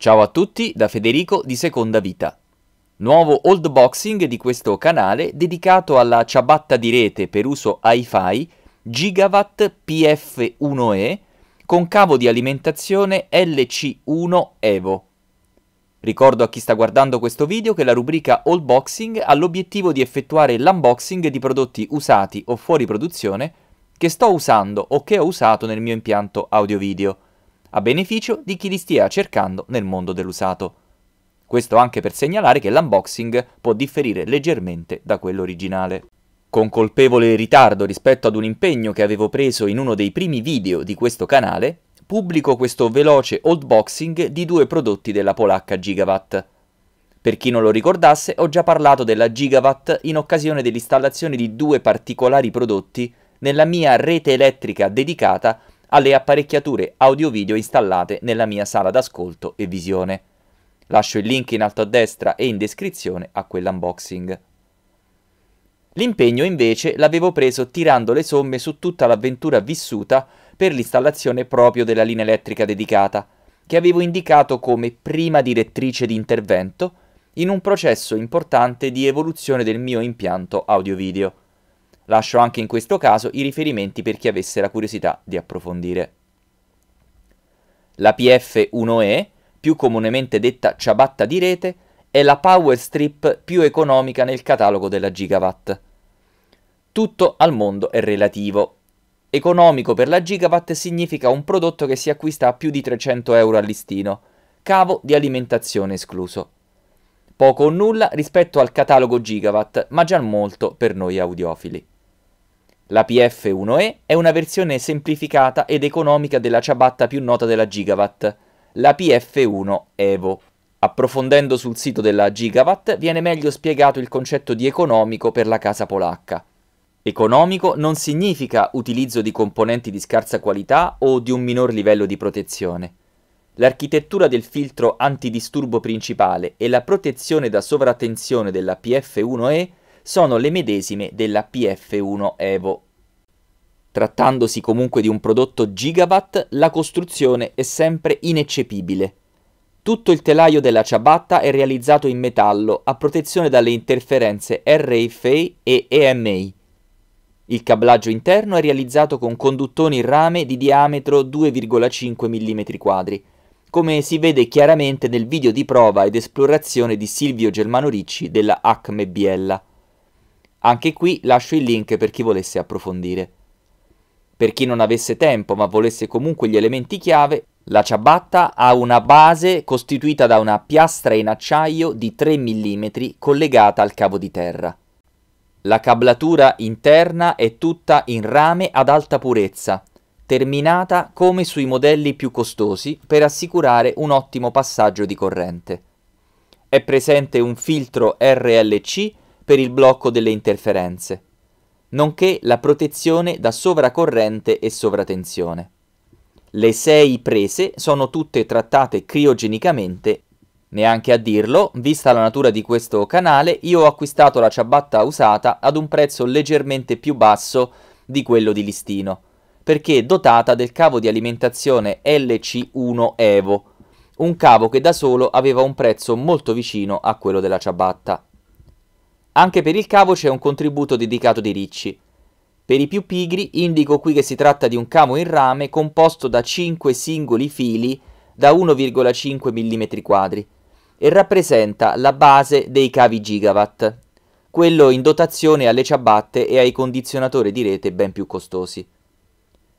Ciao a tutti da Federico di Seconda Vita. Nuovo old boxing di questo canale dedicato alla ciabatta di rete per uso hi-fi Gigawatt PF1E con cavo di alimentazione LC1 Evo. Ricordo a chi sta guardando questo video che la rubrica Old Boxing ha l'obiettivo di effettuare l'unboxing di prodotti usati o fuori produzione che sto usando o che ho usato nel mio impianto audio-video a beneficio di chi li stia cercando nel mondo dell'usato. Questo anche per segnalare che l'unboxing può differire leggermente da quello originale. Con colpevole ritardo rispetto ad un impegno che avevo preso in uno dei primi video di questo canale, pubblico questo veloce old boxing di due prodotti della polacca Gigawatt. Per chi non lo ricordasse, ho già parlato della Gigawatt in occasione dell'installazione di due particolari prodotti nella mia rete elettrica dedicata alle apparecchiature audio-video installate nella mia sala d'ascolto e visione. Lascio il link in alto a destra e in descrizione a quell'unboxing. L'impegno invece l'avevo preso tirando le somme su tutta l'avventura vissuta per l'installazione proprio della linea elettrica dedicata, che avevo indicato come prima direttrice di intervento in un processo importante di evoluzione del mio impianto audio-video. Lascio anche in questo caso i riferimenti per chi avesse la curiosità di approfondire. La PF1E, più comunemente detta ciabatta di rete, è la power strip più economica nel catalogo della Gigawatt. Tutto al mondo è relativo. Economico per la Gigawatt significa un prodotto che si acquista a più di 300 euro al listino, cavo di alimentazione escluso. Poco o nulla rispetto al catalogo Gigawatt, ma già molto per noi audiofili. La PF1E è una versione semplificata ed economica della ciabatta più nota della Gigawatt, la PF1 Evo. Approfondendo sul sito della Gigawatt viene meglio spiegato il concetto di economico per la casa polacca. Economico non significa utilizzo di componenti di scarsa qualità o di un minor livello di protezione. L'architettura del filtro antidisturbo principale e la protezione da sovratensione della PF1E sono le medesime della PF1 Evo. Trattandosi comunque di un prodotto gigawatt, la costruzione è sempre ineccepibile. Tutto il telaio della ciabatta è realizzato in metallo a protezione dalle interferenze RFA e EMA. Il cablaggio interno è realizzato con conduttoni in rame di diametro 2,5 mm2, come si vede chiaramente nel video di prova ed esplorazione di Silvio Germano Ricci della ACME Biella. Anche qui lascio il link per chi volesse approfondire. Per chi non avesse tempo ma volesse comunque gli elementi chiave, la ciabatta ha una base costituita da una piastra in acciaio di 3 mm collegata al cavo di terra. La cablatura interna è tutta in rame ad alta purezza, terminata come sui modelli più costosi per assicurare un ottimo passaggio di corrente. È presente un filtro RLC per il blocco delle interferenze, nonché la protezione da sovracorrente e sovratensione. Le sei prese sono tutte trattate criogenicamente. Neanche a dirlo, vista la natura di questo canale, io ho acquistato la ciabatta usata ad un prezzo leggermente più basso di quello di listino, perché dotata del cavo di alimentazione LC1 Evo, un cavo che da solo aveva un prezzo molto vicino a quello della ciabatta. Anche per il cavo c'è un contributo dedicato di Ricci. Per i più pigri indico qui che si tratta di un cavo in rame composto da 5 singoli fili da 1,5 mm quadri e rappresenta la base dei cavi gigawatt, quello in dotazione alle ciabatte e ai condizionatori di rete ben più costosi.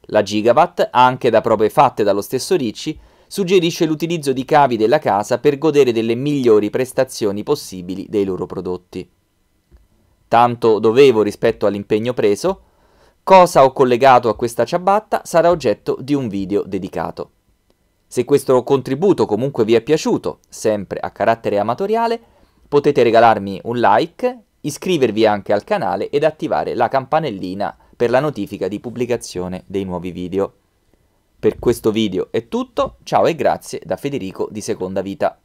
La gigawatt, anche da prove fatte dallo stesso Ricci, suggerisce l'utilizzo di cavi della casa per godere delle migliori prestazioni possibili dei loro prodotti tanto dovevo rispetto all'impegno preso, cosa ho collegato a questa ciabatta sarà oggetto di un video dedicato. Se questo contributo comunque vi è piaciuto, sempre a carattere amatoriale, potete regalarmi un like, iscrivervi anche al canale ed attivare la campanellina per la notifica di pubblicazione dei nuovi video. Per questo video è tutto, ciao e grazie da Federico di Seconda Vita.